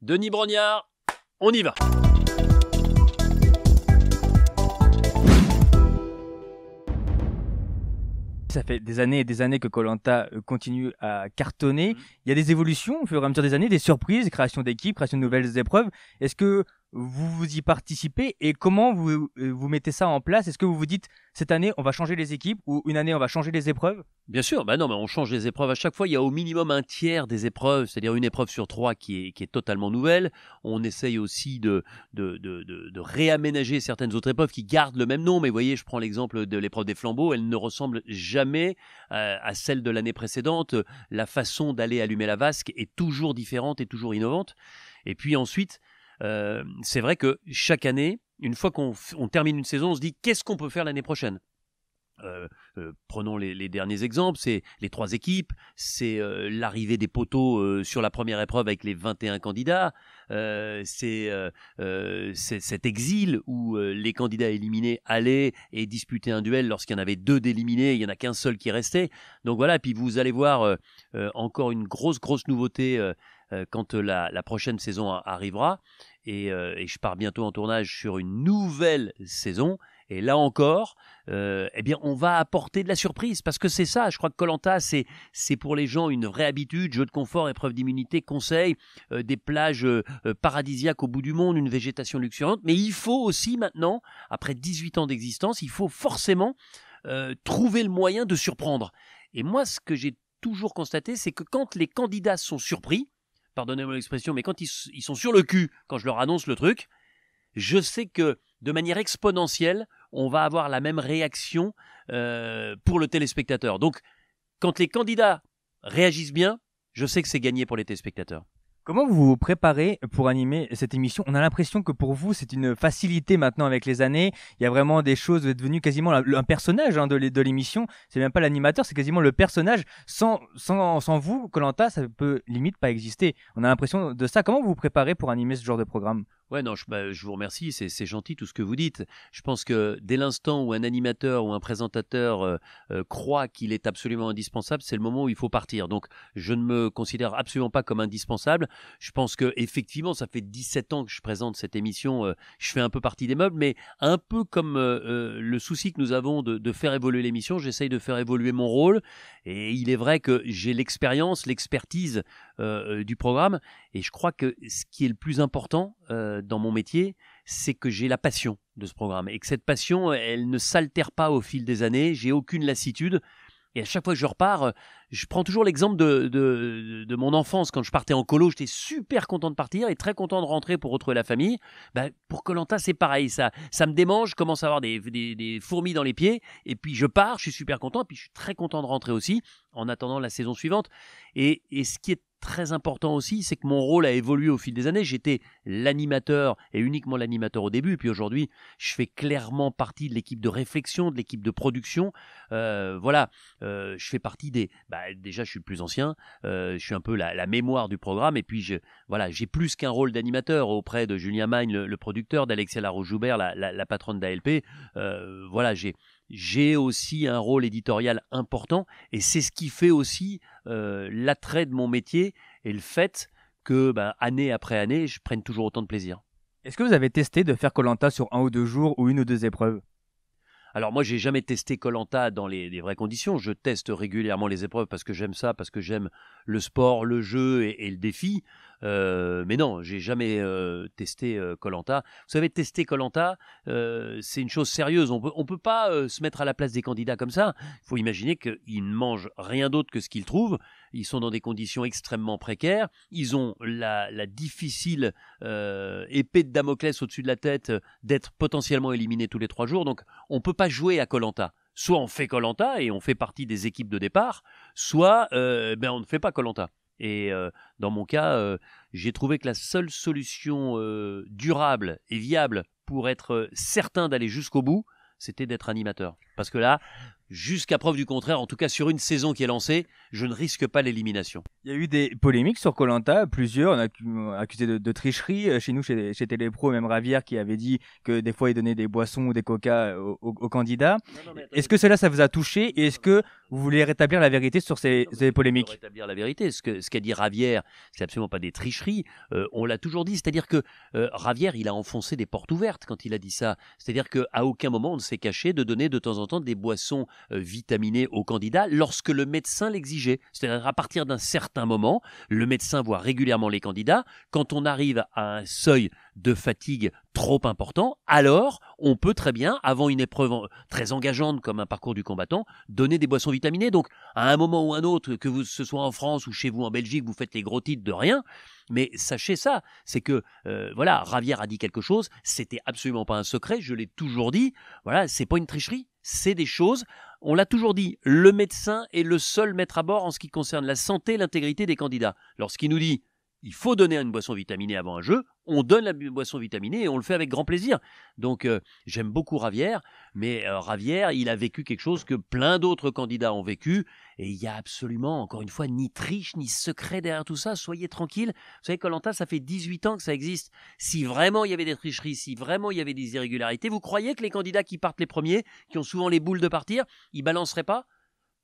Denis Brognard, on y va Ça fait des années et des années que Colanta euh, continue à cartonner. Mhm. Il y a des évolutions au fur et à mesure des années, des surprises, création d'équipes, création de nouvelles épreuves. Est-ce que vous, vous y participez et comment euh, vous, mettez ça en place Est-ce que vous vous dites cette année on va changer les équipes ou une année on va changer les épreuves Bien sûr, bah non, mais on change les épreuves à chaque fois. Il y a au minimum un tiers des épreuves, c'est-à-dire une épreuve sur trois qui est, totalement nouvelle. On essaye aussi de, de, réaménager certaines autres épreuves qui gardent le même nom. Mais voyez, je prends l'exemple de l'épreuve des flambeaux, elle ne ressemble jamais euh, à celle de l'année précédente. La façon d'aller allumer la vasque est toujours différente et toujours innovante. Et puis ensuite, euh, c'est vrai que chaque année, une fois qu'on termine une saison, on se dit qu'est-ce qu'on peut faire l'année prochaine euh, euh, prenons les, derniers exemples, c'est les trois équipes, c'est l'arrivée des poteaux sur la première épreuve avec les 21 candidats, c'est cet exil où les candidats éliminés allaient et disputaient un duel lorsqu'il y en avait deux d'éliminés, il y en a qu'un seul qui restait. Donc voilà, puis vous allez voir encore une grosse, grosse nouveauté euh, quand euh, la, prochaine saison arrivera. Euh, et, je pars bientôt en tournage sur une nouvelle saison. Et là encore, eh bien, on va apporter de la surprise parce que c'est ça. Je crois que Colanta, c'est c'est pour les gens une vraie habitude, jeu de confort, épreuve d'immunité, conseil, des plages paradisiaques au bout du monde, une végétation luxuriante. Mais il faut aussi maintenant, après 18 ans d'existence, il faut forcément trouver le moyen de surprendre. Et moi, ce que j'ai toujours constaté, c'est que quand les candidats sont surpris, pardonnez-moi l'expression, mais quand ils, sont sur le cul, quand je leur annonce le truc, je sais que de manière exponentielle, on va avoir la même réaction euh, pour le téléspectateur. Donc, quand les candidats réagissent bien, je sais que c'est gagné pour les téléspectateurs. Comment vous vous préparez pour animer cette émission On a l'impression que pour vous, c'est une facilité maintenant avec les années. Il y a vraiment des choses, vous êtes devenu quasiment un personnage hein, de l'émission. C'est même pas l'animateur, c'est quasiment le personnage. Sans, sans, sans vous, Colanta, ça peut limite pas exister. On a l'impression de ça. Comment vous vous préparez pour animer ce genre de programme Ouais, non, je, bah, je vous remercie, c'est gentil tout ce que vous dites. Je pense que dès l'instant où un animateur ou un présentateur euh, euh, croit qu'il est absolument indispensable, c'est le moment où il faut partir. Donc, je ne me considère absolument pas comme indispensable. Je pense que effectivement, ça fait 17 ans que je présente cette émission, euh, je fais un peu partie des meubles, mais un peu comme le souci que nous avons de, de faire évoluer l'émission, j'essaye de faire évoluer mon rôle. Et il est vrai que j'ai l'expérience, l'expertise euh, euh, du programme. Et je crois que ce qui est le plus important euh, dans mon métier, c'est que j'ai la passion de ce programme et que cette passion, elle ne s'altère pas au fil des années. J'ai aucune lassitude. Et à chaque fois que je repars, je prends toujours l'exemple de, de, mon enfance. Quand je partais en colo, j'étais super content de partir et très content de rentrer pour retrouver la famille. Bah, pour Colanta, c'est pareil. Ça, ça me démange, je commence à avoir des, des, fourmis dans les pieds. Et puis je pars, je suis super content. Et puis je suis très content de rentrer aussi en attendant la saison suivante. Et, et ce qui est très important aussi, c'est que mon rôle a évolué au fil des années. J'étais l'animateur et uniquement l'animateur au début. Puis aujourd'hui, je fais clairement partie de l'équipe de réflexion, de l'équipe de production. Euh, voilà, euh, je fais partie des, bah, bah, déjà je suis plus ancien, euh, je suis un peu la, mémoire du programme, et puis voilà, j'ai plus qu'un rôle d'animateur auprès de Julien Magne, le, producteur, d'Alexia Laroujoubert, joubert la, patronne d'ALP. Euh, voilà, j'ai aussi un rôle éditorial important, et c'est ce qui fait aussi euh, l'attrait de mon métier et le fait que bah, année après année, je prenne toujours autant de plaisir. Est-ce que vous avez testé de faire Colanta sur un ou deux jours ou une ou deux épreuves alors moi, j'ai jamais testé Colanta dans les, vraies conditions. Je teste régulièrement les épreuves parce que j'aime ça, parce que j'aime le sport, le jeu et le défi. Euh, mais non, j'ai jamais euh, testé euh, Colanta. Vous savez, tester Colanta, c'est une chose sérieuse. On peut, peut pas se mettre à la place des candidats comme ça. Il faut imaginer qu'ils ne mangent rien d'autre que ce qu'ils trouvent. Ils sont dans des conditions extrêmement précaires. Ils ont la, difficile épée de Damoclès au-dessus de la tête d'être potentiellement éliminés tous les trois jours. Donc, on peut pas jouer à Colanta soit on fait Colanta et on fait partie des équipes de départ, soit ben on ne fait pas Colanta. Et dans mon cas, j'ai trouvé que la seule solution durable et viable pour être certain d'aller jusqu'au bout, c'était d'être animateur. Parce que là, jusqu'à preuve du contraire, en tout cas sur une saison qui est lancée, je ne risque pas l'élimination. Il y a eu des polémiques sur Colanta, plusieurs, on a accusé de, tricherie euh, chez nous, chez, Télépro, même Ravière qui avait dit que des fois il donnait des boissons ou des coca euh, aux, candidats. Est-ce que cela, ça vous a touché et est-ce que vous voulez rétablir la vérité sur ces, polémiques Rétablir la vérité, ce qu'a ce qu dit Ravière, c'est absolument pas des tricheries, euh, on l'a toujours dit, c'est-à-dire que Ravière, il a enfoncé des portes ouvertes quand il a dit ça, c'est-à-dire qu'à aucun moment on ne s'est caché de donner de temps en temps des boissons euh, vitaminé au candidat lorsque le médecin l'exigeait. C'est-à-dire à partir d'un certain moment, le médecin voit régulièrement les candidats. Quand on arrive à un seuil de fatigue trop important, alors on peut très bien, avant une épreuve très engageante comme un parcours du combattant, donner des boissons vitaminées. Donc à un moment ou un autre, que vous, ce soit en France ou chez vous en Belgique, vous faites les gros titres de rien. Mais sachez ça, c'est que euh, voilà, Ravière a dit quelque chose, c'était absolument pas un secret, je l'ai toujours dit. Voilà, c'est pas une tricherie, c'est des choses on l'a toujours dit, le médecin est le seul maître à bord en ce qui concerne la santé et l'intégrité des candidats. Lorsqu'il nous dit il faut donner une boisson vitaminée avant un jeu, on donne la boisson vitaminée et on le fait avec grand plaisir. Donc euh, j'aime beaucoup Ravière, mais euh, Ravière, il a vécu quelque chose que plein d'autres candidats ont vécu, et il n'y a absolument, encore une fois, ni triche, ni secret derrière tout ça, soyez tranquille. Vous savez, Lanta, ça fait 18 ans que ça existe. Si vraiment il y avait des tricheries, si vraiment il y avait des irrégularités, vous croyez que les candidats qui partent les premiers, qui ont souvent les boules de partir, ils balanceraient pas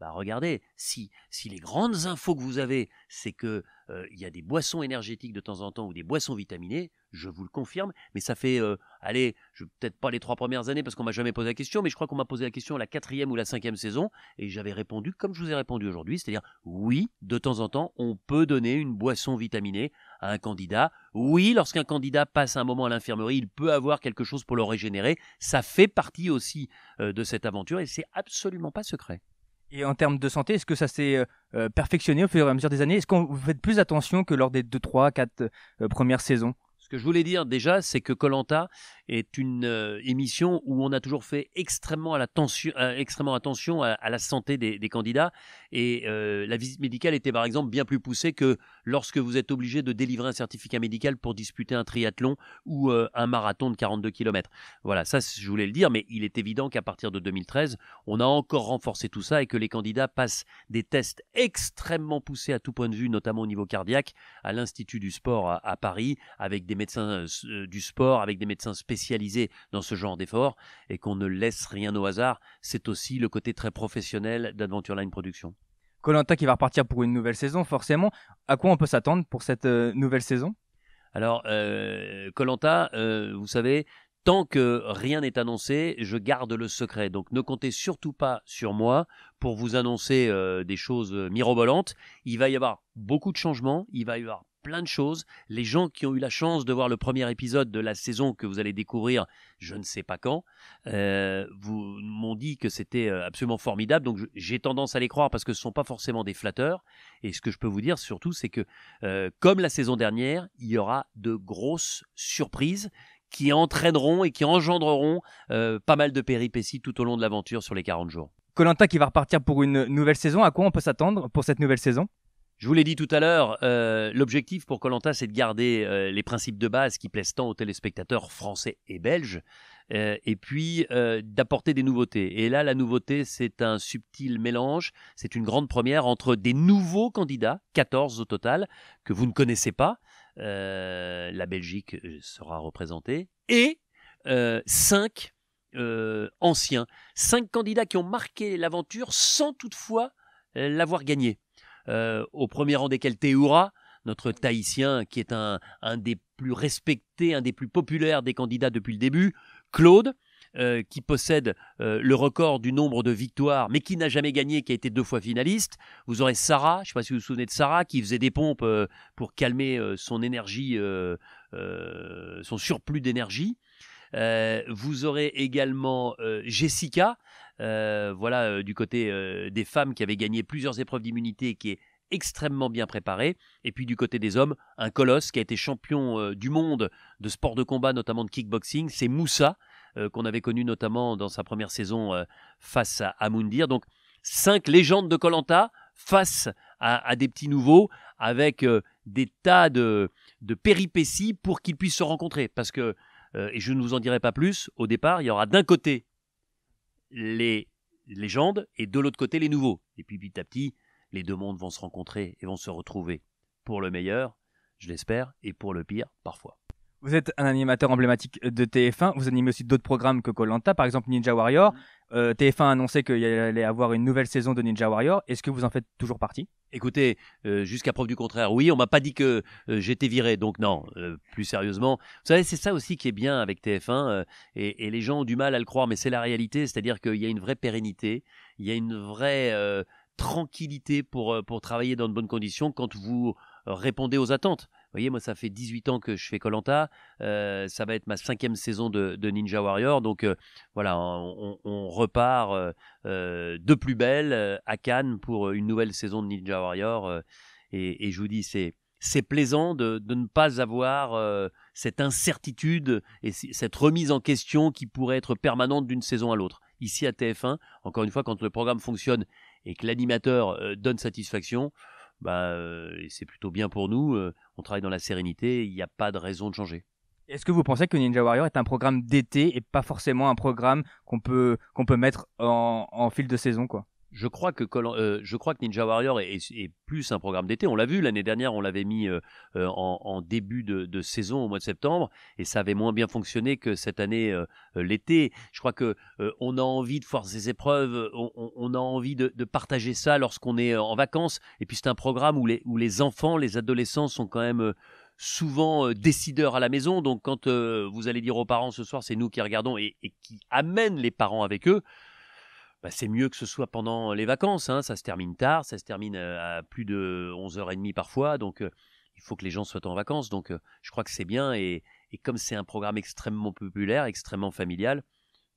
bah regardez, si, si les grandes infos que vous avez, c'est que euh, il y a des boissons énergétiques de temps en temps ou des boissons vitaminées, je vous le confirme, mais ça fait, euh, allez, peut-être pas les trois premières années parce qu'on m'a jamais posé la question, mais je crois qu'on m'a posé la question la quatrième ou la cinquième saison et j'avais répondu comme je vous ai répondu aujourd'hui, c'est-à-dire oui, de temps en temps, on peut donner une boisson vitaminée à un candidat. Oui, lorsqu'un candidat passe un moment à l'infirmerie, il peut avoir quelque chose pour le régénérer. Ça fait partie aussi euh, de cette aventure et c'est absolument pas secret. Et en termes de santé, est-ce que ça s'est euh, perfectionné au fur et à mesure des années Est-ce qu'on vous faites plus attention que lors des 2, 3, 4 premières saisons que je voulais dire déjà, c'est que Colanta est une euh, émission où on a toujours fait extrêmement, à la tension, euh, extrêmement attention à, la santé des, candidats. Et euh, la visite médicale était par exemple bien plus poussée que lorsque vous êtes obligé de délivrer un certificat médical pour disputer un triathlon ou un marathon de 42 km. Voilà, ça je voulais le dire, mais il est évident qu'à partir de 2013, on a encore renforcé tout ça et que les candidats passent des tests extrêmement poussés à tout point de vue, notamment au niveau cardiaque, à l'Institut du sport à, à Paris, avec des médecins du sport, avec des médecins spécialisés dans ce genre d'efforts, et qu'on ne laisse rien au hasard. C'est aussi le côté très professionnel d'Adventure line Production. Colanta qui va repartir pour une nouvelle saison, forcément. À quoi on peut s'attendre pour cette nouvelle saison Alors, Colanta, vous savez, Tant que rien n'est annoncé, je garde le secret. Donc ne comptez surtout pas sur moi pour vous annoncer des choses mirobolantes. Il va y avoir beaucoup de changements, il va y avoir plein de choses. Les gens qui ont eu la chance de voir le premier épisode de la saison que vous allez découvrir, je ne sais pas quand, euh, vous m'ont dit que c'était euh, absolument formidable. Donc j'ai tendance à les croire parce que ce ne sont pas forcément des flatteurs. Et ce que je peux vous dire surtout, c'est que euh, comme la saison dernière, il y aura de grosses surprises qui entraîneront et qui engendreront pas mal de péripéties tout au long de l'aventure sur les 40 jours. Colanta qui va repartir pour une nouvelle saison, à quoi on peut s'attendre pour cette nouvelle saison je vous l'ai dit tout à l'heure, euh, l'objectif pour Colanta, c'est de garder euh, les principes de base qui plaisent tant aux téléspectateurs français et belges, euh, et puis d'apporter des nouveautés. Et là, la nouveauté, c'est un subtil mélange, c'est une grande première entre des nouveaux candidats, 14 au total, que vous ne connaissez pas, la Belgique sera représentée, et 5 anciens, 5 candidats qui ont marqué l'aventure sans toutefois l'avoir gagnée. Euh, au premier rang desquels Théoura, notre Tahitien, qui est un, des plus respectés, un des plus populaires des candidats depuis le début, Claude, euh, qui possède euh, le record du nombre de victoires, mais qui n'a jamais gagné, qui a été deux fois finaliste. Vous aurez Sarah, je ne sais pas si vous vous souvenez de Sarah, qui faisait des pompes pour calmer son énergie, son surplus d'énergie. vous aurez également Jessica, euh, voilà, euh, du côté euh, des femmes qui avaient gagné plusieurs épreuves d'immunité et qui est extrêmement bien préparé. Et puis du côté des hommes, un colosse qui a été champion du monde de sport de combat, notamment de kickboxing, c'est Moussa, qu'on avait connu notamment dans sa première saison face à, Amundir Donc cinq légendes de Colanta face à, des petits nouveaux, avec des tas de péripéties pour qu'ils puissent se rencontrer. Parce que, et je ne vous en dirai pas plus, au départ, il y aura d'un côté les légendes et de l'autre côté les nouveaux. Et puis petit à petit, les deux mondes vont se rencontrer et vont se retrouver. Pour le meilleur, je l'espère, et pour le pire, parfois. Vous êtes un animateur emblématique de TF1. Vous animez aussi d'autres programmes que Colanta, par exemple Ninja Warrior. Mm. Euh, TF1 a annoncé qu'il allait avoir une nouvelle saison de Ninja Warrior. Est-ce que vous en faites toujours partie Écoutez, euh, jusqu'à preuve du contraire, oui, on m'a pas dit que euh, j'étais viré, donc non, plus sérieusement. Vous savez, c'est ça aussi qui est bien avec TF1, et, et, les gens ont du mal à le croire, mais c'est la réalité, c'est-à-dire qu'il y a une vraie pérennité, il y a une vraie tranquillité pour, pour travailler dans de bonnes conditions quand vous répondez aux attentes. Vous voyez, moi, ça fait 18 ans que je fais Colanta. Euh, ça va être ma cinquième saison de, Ninja Warrior. Donc euh, voilà, on, repart euh, de plus belle à Cannes pour une nouvelle saison de Ninja Warrior. Et, je vous dis, c'est c'est plaisant de, de, ne pas avoir cette incertitude et cette remise en question qui pourrait être permanente d'une saison à l'autre. Ici à TF1, encore une fois, quand le programme fonctionne et que l'animateur donne satisfaction, bah, c'est plutôt bien pour nous on travaille dans la sérénité, il n'y a pas de raison de changer. Est-ce que vous pensez que Ninja Warrior est un programme d'été et pas forcément un programme qu'on peut, qu'on peut mettre en, en fil de saison quoi je crois que euh, je crois que Ninja Warrior est, plus un programme d'été. On l'a vu l'année dernière, on l'avait mis euh, euh, en, début de, saison au mois de septembre et ça avait moins bien fonctionné que cette année l'été. Je crois que on a envie de faire ces épreuves, on, a envie de, partager ça lorsqu'on est en vacances. Et puis c'est un programme où les, enfants, les adolescents sont quand même souvent décideurs à la maison. Donc quand vous allez dire aux parents ce soir, c'est nous qui regardons et, et, qui amènent les parents avec eux, bah, c'est mieux que ce soit pendant les vacances. Hein. Ça se termine tard, ça se termine à plus de 11h30 parfois. Donc, il faut que les gens soient en vacances. Donc, je crois que c'est bien. Et, comme c'est un programme extrêmement populaire, extrêmement familial,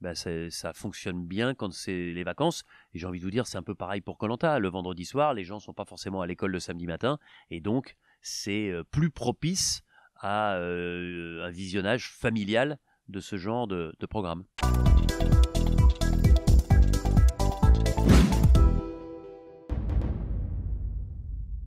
bah, ça fonctionne bien quand c'est les vacances. Et j'ai envie de vous dire, c'est un peu pareil pour Colanta. Le vendredi soir, les gens ne sont pas forcément à l'école le samedi matin. Et donc, c'est plus propice à un visionnage familial de ce genre de programme.